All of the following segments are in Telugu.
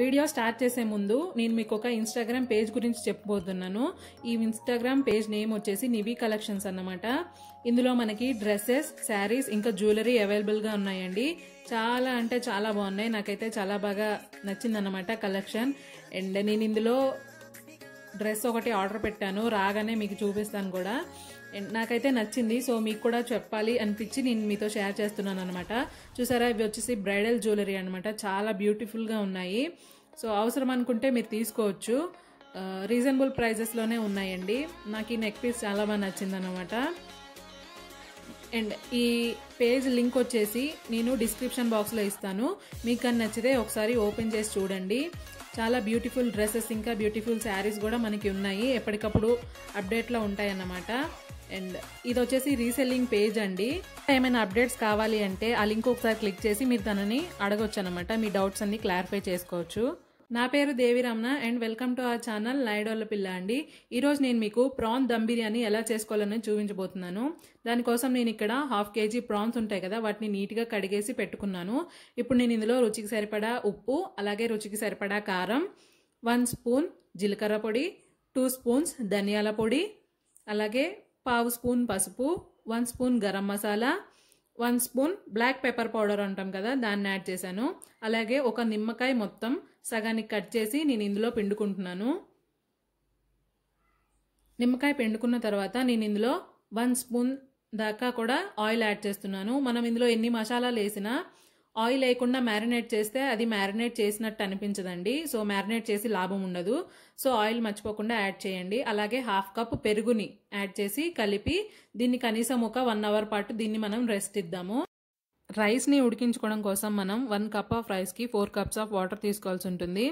వీడియో స్టార్ట్ చేసే ముందు నేను మీకు ఒక ఇన్స్టాగ్రామ్ పేజ్ గురించి చెప్పబోతున్నాను ఈ ఇన్స్టాగ్రామ్ పేజ్ నేమ్ వచ్చేసి నివి కలెక్షన్స్ అన్నమాట ఇందులో మనకి డ్రెస్సెస్ శారీస్ ఇంకా జ్యువెలరీ అవైలబుల్గా ఉన్నాయండి చాలా అంటే చాలా బాగున్నాయి నాకైతే చాలా బాగా నచ్చిందన్నమాట కలెక్షన్ అండ్ నేను ఇందులో డ్రెస్ ఒకటి ఆర్డర్ పెట్టాను రాగానే మీకు చూపిస్తాను కూడా నాకైతే నచ్చింది సో మీకు కూడా చెప్పాలి అనిపించి నేను మీతో షేర్ చేస్తున్నాను అనమాట చూసారా ఇవి వచ్చేసి బ్రైడల్ జ్యువెలరీ అనమాట చాలా బ్యూటిఫుల్గా ఉన్నాయి సో అవసరం అనుకుంటే మీరు తీసుకోవచ్చు రీజనబుల్ ప్రైజెస్లోనే ఉన్నాయండి నాకు ఈ నెక్ పీస్ చాలా బాగా నచ్చిందనమాట అండ్ ఈ పేజ్ లింక్ వచ్చేసి నేను డిస్క్రిప్షన్ బాక్స్లో ఇస్తాను మీకు అని నచ్చితే ఒకసారి ఓపెన్ చేసి చూడండి చాలా బ్యూటిఫుల్ డ్రెస్సెస్ ఇంకా బ్యూటిఫుల్ శారీస్ కూడా మనకి ఉన్నాయి ఎప్పటికప్పుడు అప్డేట్లో ఉంటాయన్నమాట అండ్ ఇది వచ్చేసి రీసెల్లింగ్ పేజ్ అండి ఏమైనా అప్డేట్స్ కావాలి అంటే ఆ లింక్ ఒకసారి క్లిక్ చేసి మీరు తనని అడగొచ్చు అనమాట మీ డౌట్స్ అన్ని క్లారిఫై చేసుకోవచ్చు నా పేరు Deviramana and welcome to our channel లైడోళ్ళ పిల్ల అండి ఈరోజు నేను మీకు ప్రాన్ దమ్ బిర్యానీ ఎలా చేసుకోవాలని చూపించబోతున్నాను దానికోసం నేను ఇక్కడ హాఫ్ కేజీ ప్రాన్స్ ఉంటాయి కదా వాటిని నీట్గా కడిగేసి పెట్టుకున్నాను ఇప్పుడు నేను ఇందులో రుచికి సరిపడా ఉప్పు అలాగే రుచికి సరిపడా కారం వన్ స్పూన్ జీలకర్ర పొడి టూ స్పూన్స్ ధనియాల పొడి అలాగే పావు స్పూన్ పసుపు one spoon garam masala one spoon black pepper powder అంటాం కదా దాన్ని యాడ్ చేశాను అలాగే ఒక నిమ్మకాయ మొత్తం సగానికి కట్ చేసి నేను ఇందులో పిండుకుంటున్నాను నిమ్మకాయ పిండుకున్న తర్వాత నేను ఇందులో వన్ స్పూన్ దాకా కూడా ఆయిల్ యాడ్ చేస్తున్నాను మనం ఇందులో ఎన్ని మసాలాలు వేసినా ఆయిల్ లేకుండా మ్యారినేట్ చేస్తే అది మ్యారినేట్ చేసినట్టు అనిపించదండి సో మ్యారినేట్ చేసి లాభం ఉండదు సో ఆయిల్ మర్చిపోకుండా యాడ్ చేయండి అలాగే హాఫ్ కప్ పెరుగుని యాడ్ చేసి కలిపి దీన్ని కనీసం ఒక వన్ అవర్ పాటు దీన్ని మనం రెస్ట్ ఇద్దాము రైస్ని ఉడికించుకోవడం కోసం మనం వన్ కప్ ఆఫ్ రైస్కి ఫోర్ కప్స్ ఆఫ్ వాటర్ తీసుకోవాల్సి ఉంటుంది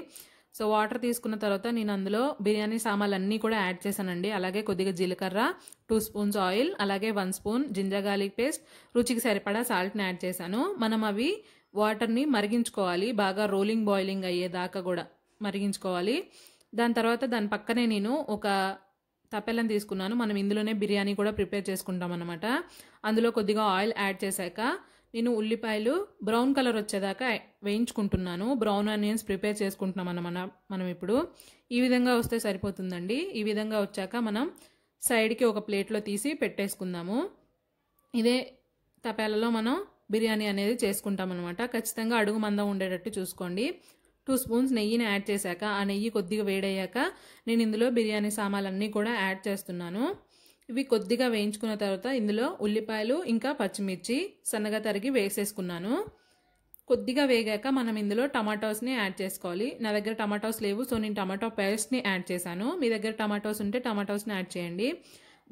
సో వాటర్ తీసుకున్న తర్వాత నేను అందులో బిర్యానీ సామాన్లు అన్నీ కూడా యాడ్ చేశానండి అలాగే కొద్దిగా జీలకర్ర టూ స్పూన్స్ ఆయిల్ అలాగే one spoon ginger garlic paste రుచికి సరిపడా సాల్ట్ని యాడ్ చేశాను మనం అవి వాటర్ని మరిగించుకోవాలి బాగా రోలింగ్ బాయిలింగ్ అయ్యేదాకా కూడా మరిగించుకోవాలి దాని తర్వాత దాని పక్కనే నేను ఒక తప్పెల్లని తీసుకున్నాను మనం ఇందులోనే బిర్యానీ కూడా ప్రిపేర్ చేసుకుంటాం అనమాట అందులో కొద్దిగా ఆయిల్ యాడ్ చేశాక నేను ఉల్లిపాయలు బ్రౌన్ కలర్ వచ్చేదాకా వేయించుకుంటున్నాను బ్రౌన్ ఆనియన్స్ ప్రిపేర్ చేసుకుంటున్నాం అన్న మనం ఇప్పుడు ఈ విధంగా వస్తే సరిపోతుందండి ఈ విధంగా వచ్చాక మనం సైడ్కి ఒక ప్లేట్లో తీసి పెట్టేసుకుందాము ఇదే తపేలలో మనం బిర్యానీ అనేది చేసుకుంటాం అనమాట ఖచ్చితంగా అడుగు మందం ఉండేటట్టు చూసుకోండి టూ స్పూన్స్ నెయ్యిని యాడ్ చేశాక ఆ నెయ్యి కొద్దిగా వేడయ్యాక నేను ఇందులో బిర్యానీ సామాన్లన్నీ కూడా యాడ్ చేస్తున్నాను ఇవి కొద్దిగా వేయించుకున్న తర్వాత ఇందులో ఉల్లిపాయలు ఇంకా పచ్చిమిర్చి సన్నగా తరిగి వేసేసుకున్నాను కొద్దిగా వేగాక మనం ఇందులో టమాటోస్ని యాడ్ చేసుకోవాలి నా దగ్గర టమాటోస్ లేవు సో నేను టమాటో పేస్ట్ని యాడ్ చేశాను మీ దగ్గర టమాటోస్ ఉంటే టమాటోస్ని యాడ్ చేయండి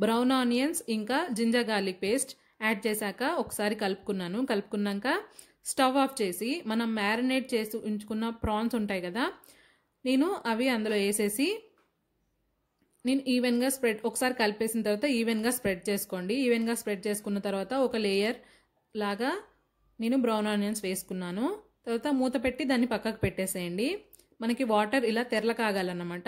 బ్రౌన్ ఆనియన్స్ ఇంకా జింజర్ గార్లిక్ పేస్ట్ యాడ్ చేశాక ఒకసారి కలుపుకున్నాను కలుపుకున్నాక స్టవ్ ఆఫ్ చేసి మనం మ్యారినేట్ చేసి ఉంచుకున్న ప్రాన్స్ ఉంటాయి కదా నేను అవి అందులో వేసేసి నేను ఈవెన్గా స్ప్రెడ్ ఒకసారి కలిపేసిన తర్వాత ఈవెన్గా స్ప్రెడ్ చేసుకోండి ఈవెన్గా స్ప్రెడ్ చేసుకున్న తర్వాత ఒక లేయర్ లాగా నేను బ్రౌన్ ఆనియన్స్ వేసుకున్నాను తర్వాత మూత పెట్టి దాన్ని పక్కకు పెట్టేసేయండి మనకి వాటర్ ఇలా తెరల కాగాలన్నమాట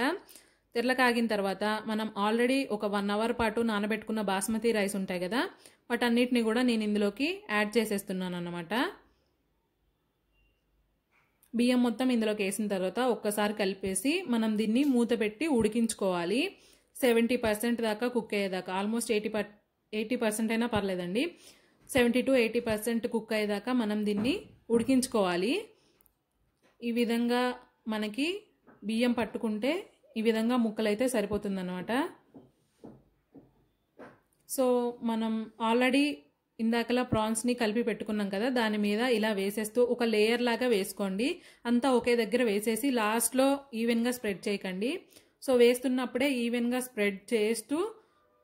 తెరల కాగిన తర్వాత మనం ఆల్రెడీ ఒక వన్ అవర్ పాటు నానబెట్టుకున్న బాస్మతి రైస్ ఉంటాయి కదా వాటన్నిటిని కూడా నేను ఇందులోకి యాడ్ చేసేస్తున్నాను అన్నమాట బియ్యం మొత్తం ఇందులోకి వేసిన తర్వాత ఒక్కసారి కలిపేసి మనం దీన్ని మూత పెట్టి ఉడికించుకోవాలి సెవెంటీ పర్సెంట్ దాకా కుక్ అయ్యేదాకా almost eighty per eighty percent అయినా పర్లేదండి seventy to eighty percent cook అయ్యేదాకా మనం దీన్ని ఉడికించుకోవాలి ఈ విధంగా మనకి బియ్యం పట్టుకుంటే ఈ విధంగా ముక్కలైతే సరిపోతుందన్నమాట సో మనం ఆల్రెడీ ఇందాకలా ప్రాన్స్ని కలిపి పెట్టుకున్నాం కదా దాని మీద ఇలా వేసేస్తూ ఒక లేయర్ లాగా వేసుకోండి అంతా ఒకే దగ్గర వేసేసి లాస్ట్లో ఈవెన్గా స్ప్రెడ్ చేయకండి సో వేస్తున్నప్పుడే ఈవెన్గా స్ప్రెడ్ చేస్తూ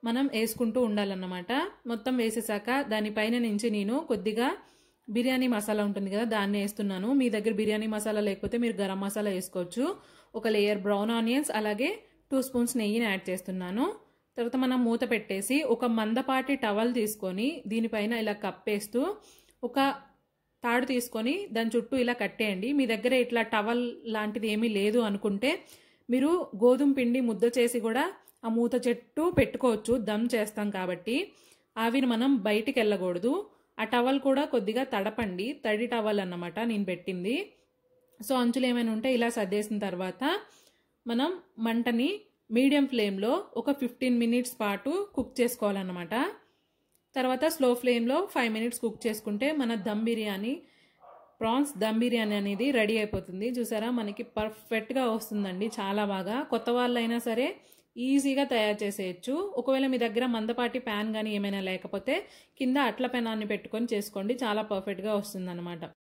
మనం వేసుకుంటూ ఉండాలన్నమాట మొత్తం వేసేసాక దానిపైన నుంచి నేను కొద్దిగా బిర్యానీ మసాలా ఉంటుంది కదా దాన్ని వేస్తున్నాను మీ దగ్గర బిర్యానీ మసాలా లేకపోతే మీరు గరం మసాలా వేసుకోవచ్చు ఒక లేయర్ బ్రౌన్ ఆనియన్స్ అలాగే టూ స్పూన్స్ నెయ్యిని యాడ్ చేస్తున్నాను తర్వాత మనం మూత పెట్టేసి ఒక మందపాటి టవల్ తీసుకొని దీనిపైన ఇలా కప్పేస్తూ ఒక తాడు తీసుకొని దాని చుట్టూ ఇలా కట్టేయండి మీ దగ్గర ఇట్లా టవల్ లాంటిది ఏమీ లేదు అనుకుంటే మీరు గోధుమ పిండి ముద్ద చేసి కూడా ఆ మూత చెట్టు పెట్టుకోవచ్చు దమ్ చేస్తాం కాబట్టి ఆవిని మనం బయటికి వెళ్ళకూడదు ఆ టవల్ కూడా కొద్దిగా తడపండి తడి టవల్ అన్నమాట నేను పెట్టింది సో అంచులు ఏమైనా ఉంటే ఇలా సర్దేసిన తర్వాత మనం మంటని మీడియం ఫ్లేమ్లో ఒక ఫిఫ్టీన్ మినిట్స్ పాటు కుక్ చేసుకోవాలన్నమాట తర్వాత స్లో ఫ్లేమ్లో ఫైవ్ మినిట్స్ కుక్ చేసుకుంటే మన దమ్ బిర్యానీ ప్రాన్స్ దమ్ బిర్యానీ అనేది రెడీ అయిపోతుంది చూసారా మనకి పర్ఫెక్ట్గా వస్తుందండి చాలా బాగా కొత్త వాళ్ళైనా సరే ఈజీగా తయారు చేసేయచ్చు ఒకవేళ మీ దగ్గర మందపాటి ప్యాన్ కానీ ఏమైనా లేకపోతే కింద అట్ల పెనాన్ని పెట్టుకొని చేసుకోండి చాలా పర్ఫెక్ట్గా వస్తుందన్నమాట